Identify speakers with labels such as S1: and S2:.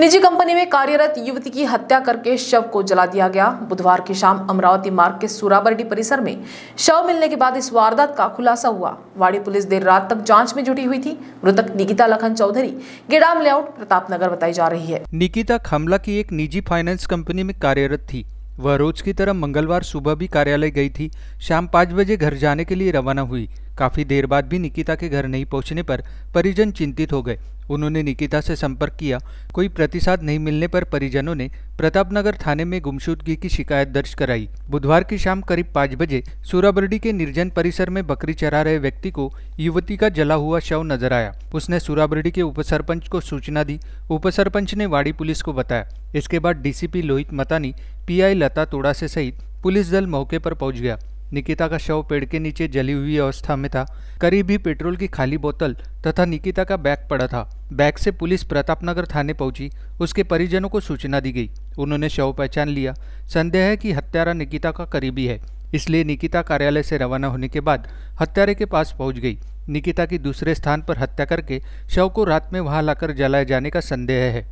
S1: निजी कंपनी में कार्यरत युवती की हत्या करके शव को जला दिया गया बुधवार की शाम अमरावती मार्ग के सूराबरडी परिसर में शव मिलने के बाद इस वारदात का खुलासा हुआ वाड़ी पुलिस देर रात तक जांच में जुटी हुई थी मृतक निकिता लखन चौधरी गेडाम लेआउट प्रताप नगर बताई जा रही है
S2: निकिता खमला की एक निजी फाइनेंस कंपनी में कार्यरत थी वह रोज की तरह मंगलवार सुबह भी कार्यालय गई थी शाम पाँच बजे घर जाने के लिए रवाना हुई काफ़ी देर बाद भी निकिता के घर नहीं पहुंचने पर परिजन चिंतित हो गए उन्होंने निकिता से संपर्क किया कोई प्रतिसाद नहीं मिलने पर परिजनों ने प्रतापनगर थाने में गुमशुदगी की शिकायत दर्ज कराई बुधवार की शाम करीब पाँच बजे सूराबर्डी के निर्जन परिसर में बकरी चरा रहे व्यक्ति को युवती का जला हुआ शव नजर आया उसने सूराबर्डी के उपसरपंच को सूचना दी उपसरपंच ने वाड़ी पुलिस को बताया इसके बाद डीसीपी लोहित मतानी पीआई लता तोड़ासे सहित पुलिस दल मौके पर पहुंच गया निकिता का शव पेड़ के नीचे जली हुई अवस्था में था करीब ही पेट्रोल की खाली बोतल तथा निकिता का बैग पड़ा था बैग से पुलिस प्रतापनगर थाने पहुंची उसके परिजनों को सूचना दी गई उन्होंने शव पहचान लिया संदेह है कि हत्यारा निकिता का करीबी है इसलिए निकिता कार्यालय से रवाना होने के बाद हत्यारे के पास पहुंच गई निकिता की दूसरे स्थान पर हत्या करके शव को रात में वहां लाकर जलाए जाने का संदेह है